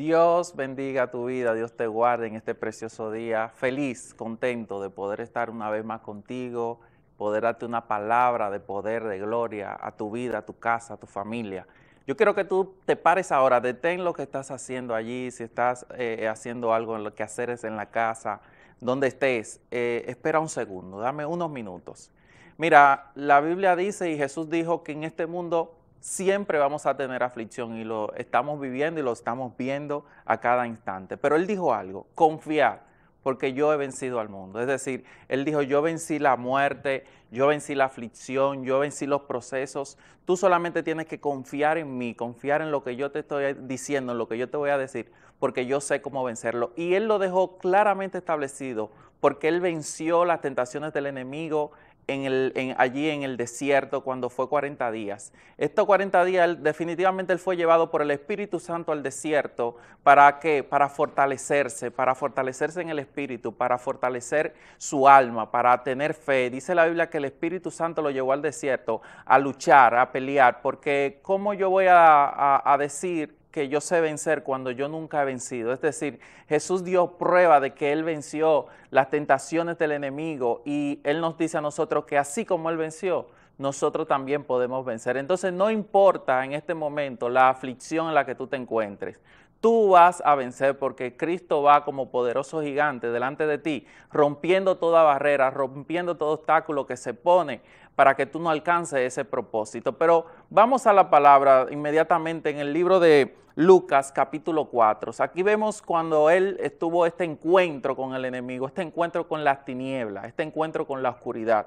Dios bendiga tu vida, Dios te guarde en este precioso día. Feliz, contento de poder estar una vez más contigo, poder darte una palabra de poder, de gloria a tu vida, a tu casa, a tu familia. Yo quiero que tú te pares ahora, detén lo que estás haciendo allí, si estás eh, haciendo algo en lo que hacer es en la casa, donde estés, eh, espera un segundo, dame unos minutos. Mira, la Biblia dice y Jesús dijo que en este mundo siempre vamos a tener aflicción y lo estamos viviendo y lo estamos viendo a cada instante. Pero él dijo algo, confiar, porque yo he vencido al mundo. Es decir, él dijo, yo vencí la muerte, yo vencí la aflicción, yo vencí los procesos. Tú solamente tienes que confiar en mí, confiar en lo que yo te estoy diciendo, en lo que yo te voy a decir, porque yo sé cómo vencerlo. Y él lo dejó claramente establecido, porque él venció las tentaciones del enemigo, el, en, allí en el desierto cuando fue 40 días. Estos 40 días definitivamente él fue llevado por el Espíritu Santo al desierto. ¿Para qué? Para fortalecerse, para fortalecerse en el Espíritu, para fortalecer su alma, para tener fe. Dice la Biblia que el Espíritu Santo lo llevó al desierto a luchar, a pelear, porque ¿cómo yo voy a, a decir que yo sé vencer cuando yo nunca he vencido. Es decir, Jesús dio prueba de que Él venció las tentaciones del enemigo y Él nos dice a nosotros que así como Él venció, nosotros también podemos vencer. Entonces no importa en este momento la aflicción en la que tú te encuentres, tú vas a vencer porque Cristo va como poderoso gigante delante de ti, rompiendo toda barrera, rompiendo todo obstáculo que se pone para que tú no alcances ese propósito. Pero vamos a la palabra inmediatamente en el libro de Lucas capítulo 4. aquí vemos cuando él estuvo este encuentro con el enemigo, este encuentro con las tinieblas, este encuentro con la oscuridad.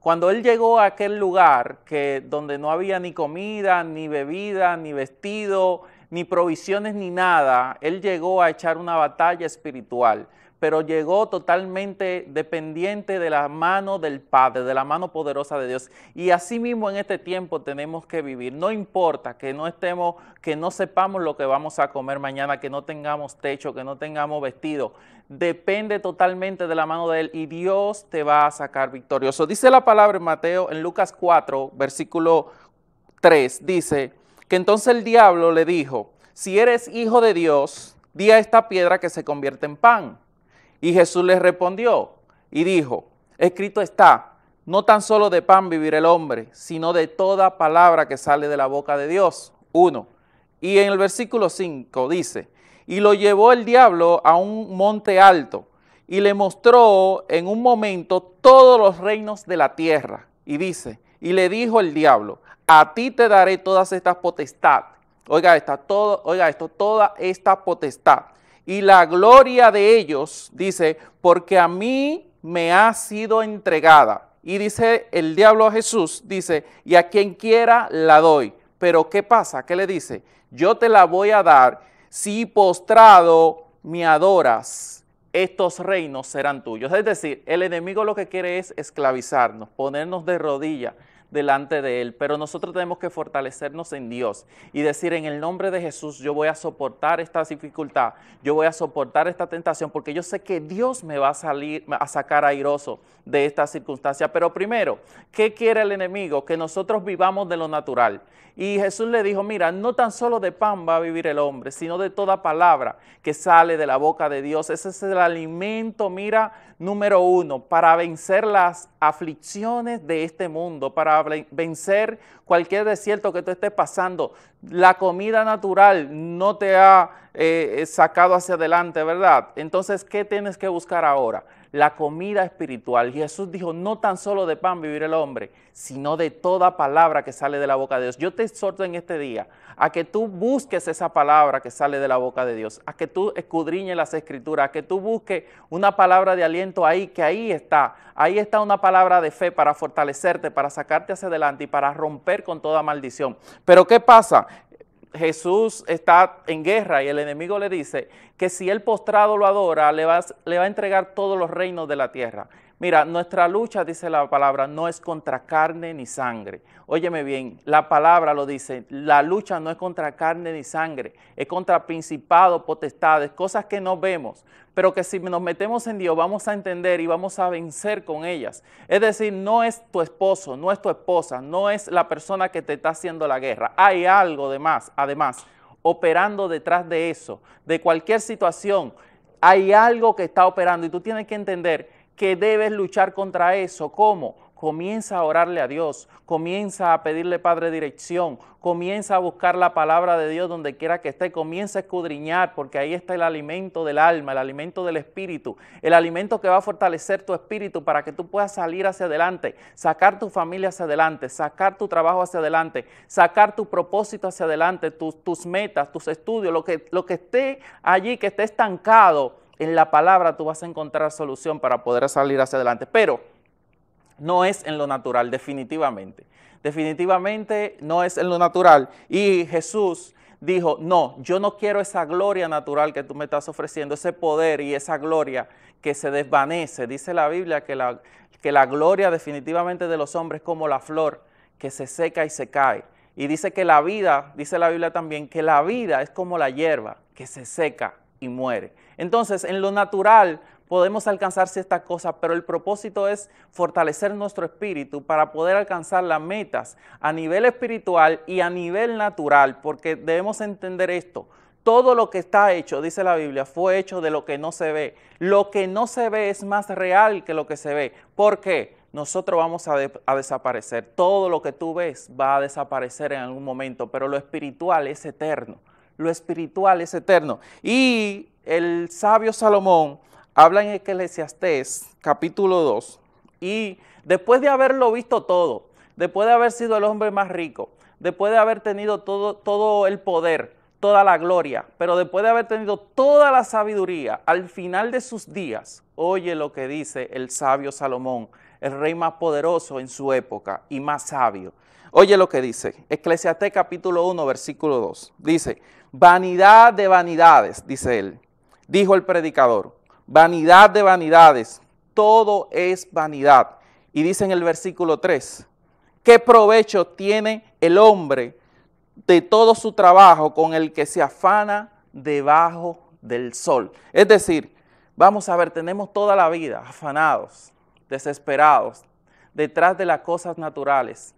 Cuando él llegó a aquel lugar que, donde no había ni comida, ni bebida, ni vestido, ni provisiones, ni nada, él llegó a echar una batalla espiritual pero llegó totalmente dependiente de la mano del Padre, de la mano poderosa de Dios. Y así mismo en este tiempo tenemos que vivir. No importa que no estemos, que no sepamos lo que vamos a comer mañana, que no tengamos techo, que no tengamos vestido. Depende totalmente de la mano de Él y Dios te va a sacar victorioso. Dice la palabra en Mateo, en Lucas 4, versículo 3, dice que entonces el diablo le dijo, si eres hijo de Dios, di a esta piedra que se convierte en pan. Y Jesús les respondió y dijo, escrito está, no tan solo de pan vivir el hombre, sino de toda palabra que sale de la boca de Dios. uno. Y en el versículo 5 dice, y lo llevó el diablo a un monte alto y le mostró en un momento todos los reinos de la tierra. Y dice, y le dijo el diablo, a ti te daré todas estas potestad. Oiga, todo, oiga esto, toda esta potestad y la gloria de ellos, dice, porque a mí me ha sido entregada. Y dice el diablo a Jesús, dice, y a quien quiera la doy. Pero ¿qué pasa? ¿Qué le dice? Yo te la voy a dar si postrado me adoras. Estos reinos serán tuyos. Es decir, el enemigo lo que quiere es esclavizarnos, ponernos de rodillas, delante de Él, pero nosotros tenemos que fortalecernos en Dios y decir en el nombre de Jesús, yo voy a soportar esta dificultad, yo voy a soportar esta tentación, porque yo sé que Dios me va a salir, a sacar airoso de esta circunstancia. Pero primero, ¿qué quiere el enemigo? Que nosotros vivamos de lo natural. Y Jesús le dijo, mira, no tan solo de pan va a vivir el hombre, sino de toda palabra que sale de la boca de Dios. Ese es el alimento, mira, número uno, para vencer las aflicciones de este mundo, para vencer cualquier desierto que tú estés pasando. La comida natural no te ha eh, eh, sacado hacia adelante, ¿verdad? Entonces, ¿qué tienes que buscar ahora? la comida espiritual. Jesús dijo, no tan solo de pan vivir el hombre, sino de toda palabra que sale de la boca de Dios. Yo te exhorto en este día a que tú busques esa palabra que sale de la boca de Dios, a que tú escudriñes las escrituras, a que tú busques una palabra de aliento ahí, que ahí está. Ahí está una palabra de fe para fortalecerte, para sacarte hacia adelante y para romper con toda maldición. Pero ¿qué pasa? Jesús está en guerra y el enemigo le dice que si él postrado lo adora, le va, le va a entregar todos los reinos de la tierra. Mira, nuestra lucha, dice la palabra, no es contra carne ni sangre. Óyeme bien, la palabra lo dice, la lucha no es contra carne ni sangre, es contra principados, potestades, cosas que no vemos, pero que si nos metemos en Dios vamos a entender y vamos a vencer con ellas. Es decir, no es tu esposo, no es tu esposa, no es la persona que te está haciendo la guerra. Hay algo de más, además, operando detrás de eso, de cualquier situación, hay algo que está operando y tú tienes que entender que debes luchar contra eso. ¿Cómo? Comienza a orarle a Dios, comienza a pedirle, Padre, dirección, comienza a buscar la palabra de Dios donde quiera que esté, comienza a escudriñar, porque ahí está el alimento del alma, el alimento del espíritu, el alimento que va a fortalecer tu espíritu para que tú puedas salir hacia adelante, sacar tu familia hacia adelante, sacar tu trabajo hacia adelante, sacar tu propósito hacia adelante, tus, tus metas, tus estudios, lo que, lo que esté allí, que esté estancado, en la palabra tú vas a encontrar solución para poder salir hacia adelante, pero no es en lo natural, definitivamente. Definitivamente no es en lo natural. Y Jesús dijo, no, yo no quiero esa gloria natural que tú me estás ofreciendo, ese poder y esa gloria que se desvanece. Dice la Biblia que la, que la gloria definitivamente de los hombres es como la flor que se seca y se cae. Y dice que la vida, dice la Biblia también, que la vida es como la hierba que se seca y muere. Entonces, en lo natural podemos alcanzar ciertas cosas, pero el propósito es fortalecer nuestro espíritu para poder alcanzar las metas a nivel espiritual y a nivel natural, porque debemos entender esto. Todo lo que está hecho, dice la Biblia, fue hecho de lo que no se ve. Lo que no se ve es más real que lo que se ve. porque nosotros vamos a, desaparecer. Todo lo que tú ves va a desaparecer en algún momento, pero lo espiritual es eterno lo espiritual es eterno. Y el sabio Salomón habla en Eclesiastés capítulo 2 y después de haberlo visto todo, después de haber sido el hombre más rico, después de haber tenido todo, todo el poder, toda la gloria, pero después de haber tenido toda la sabiduría, al final de sus días, oye lo que dice el sabio Salomón el rey más poderoso en su época y más sabio. Oye lo que dice, Eclesiastés capítulo 1, versículo 2. Dice, vanidad de vanidades, dice él, dijo el predicador, vanidad de vanidades, todo es vanidad. Y dice en el versículo 3, ¿qué provecho tiene el hombre de todo su trabajo con el que se afana debajo del sol? Es decir, vamos a ver, tenemos toda la vida afanados, desesperados, detrás de las cosas naturales.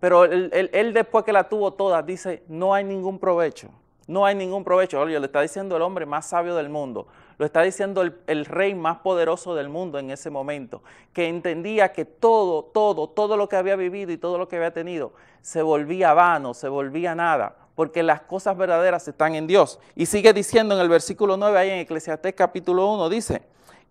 Pero él, después que la tuvo todas, dice, no hay ningún provecho, no hay ningún provecho. Oye, lo está diciendo el hombre más sabio del mundo, lo está diciendo el, rey más poderoso del mundo en ese momento, que entendía que todo, todo, todo lo que había vivido y todo lo que había tenido se volvía vano, se volvía nada, porque las cosas verdaderas están en Dios. Y sigue diciendo en el versículo 9, ahí en Eclesiastés capítulo 1, dice,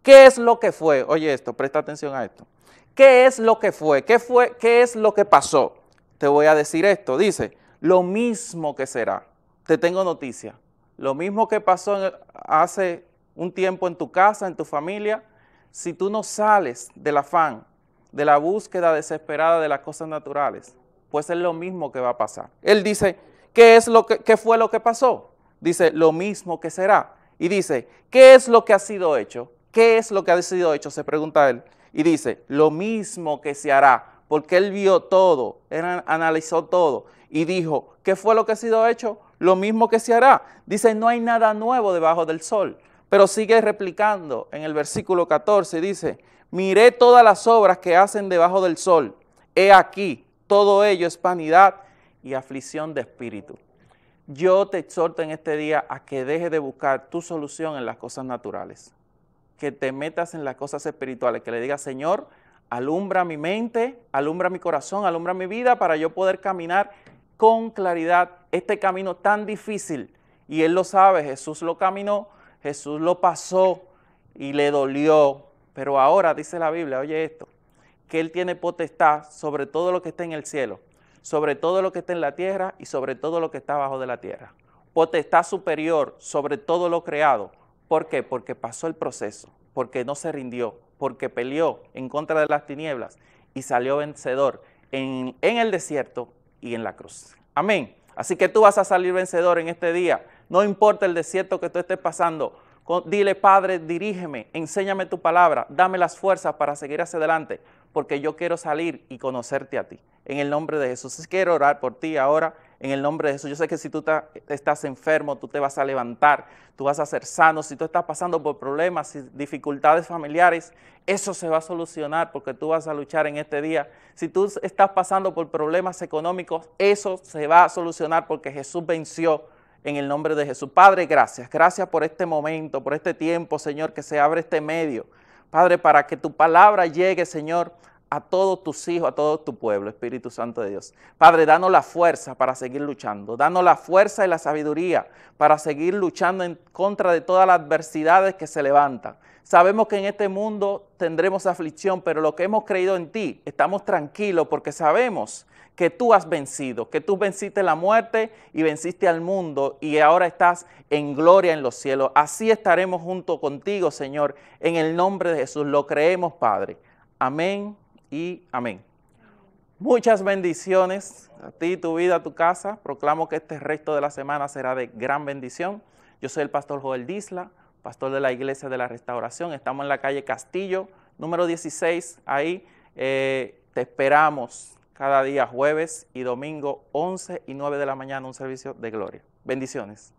¿Qué es lo que fue? Oye esto, presta atención a esto. ¿Qué es lo que fue? ¿Qué, fue? ¿Qué es lo que pasó? Te voy a decir esto. Dice, lo mismo que será. Te tengo noticia. Lo mismo que pasó hace un tiempo en tu casa, en tu familia, si tú no sales del afán, de la búsqueda desesperada de las cosas naturales, pues es lo mismo que va a pasar. Él dice, ¿qué, es lo que, qué fue lo que pasó? Dice, lo mismo que será. Y dice, ¿qué es lo que ha sido hecho? ¿Qué es lo que ha sido hecho? Se pregunta él. Y dice, lo mismo que se hará, porque él vio todo, él analizó todo y dijo, ¿qué fue lo que ha sido hecho? Lo mismo que se hará. Dice, no hay nada nuevo debajo del sol. Pero sigue replicando en el versículo 14, dice, miré todas las obras que hacen debajo del sol. He aquí, todo ello es vanidad y aflicción de espíritu. Yo te exhorto en este día a que dejes de buscar tu solución en las cosas naturales que te metas en las cosas espirituales, que le digas, Señor, alumbra mi mente, alumbra mi corazón, alumbra mi vida para yo poder caminar con claridad este camino tan difícil. Y Él lo sabe, Jesús lo caminó, Jesús lo pasó y le dolió. Pero ahora dice la Biblia, oye esto, que Él tiene potestad sobre todo lo que está en el cielo, sobre todo lo que está en la tierra y sobre todo lo que está abajo de la tierra. Potestad superior sobre todo lo creado ¿Por qué? Porque pasó el proceso, porque no se rindió, porque peleó en contra de las tinieblas y salió vencedor en, el desierto y en la cruz. Amén. Así que tú vas a salir vencedor en este día. No importa el desierto que tú estés pasando. Dile, Padre, dirígeme, enséñame tu palabra, dame las fuerzas para seguir hacia adelante, porque yo quiero salir y conocerte a ti en el nombre de Jesús. Quiero orar por ti ahora en el nombre de Jesús. Yo sé que si tú estás enfermo, tú te vas a levantar, tú vas a ser sano. Si tú estás pasando por problemas, y dificultades familiares, eso se va a solucionar porque tú vas a luchar en este día. Si tú estás pasando por problemas económicos, eso se va a solucionar porque Jesús venció. En el nombre de Jesús. Padre, gracias. Gracias por este momento, por este tiempo, Señor, que se abre este medio. Padre, para que tu palabra llegue, Señor, a todos tus hijos, a todo tu pueblo, Espíritu Santo de Dios. Padre, danos la fuerza para seguir luchando, danos la fuerza y la sabiduría para seguir luchando en contra de todas las adversidades que se levantan. Sabemos que en este mundo tendremos aflicción, pero lo que hemos creído en ti, estamos tranquilos porque sabemos que tú has vencido, que tú venciste la muerte y venciste al mundo y ahora estás en gloria en los cielos. Así estaremos junto contigo, Señor, en el nombre de Jesús. Lo creemos, Padre. Amén y amén. Muchas bendiciones a ti, tu vida, tu casa. Proclamo que este resto de la semana será de gran bendición. Yo soy el pastor Joel Disla, pastor de la Iglesia de la Restauración. Estamos en la calle Castillo, número 16. Ahí eh, te esperamos cada día jueves y domingo, 11 y 9 de la mañana, un servicio de gloria. Bendiciones.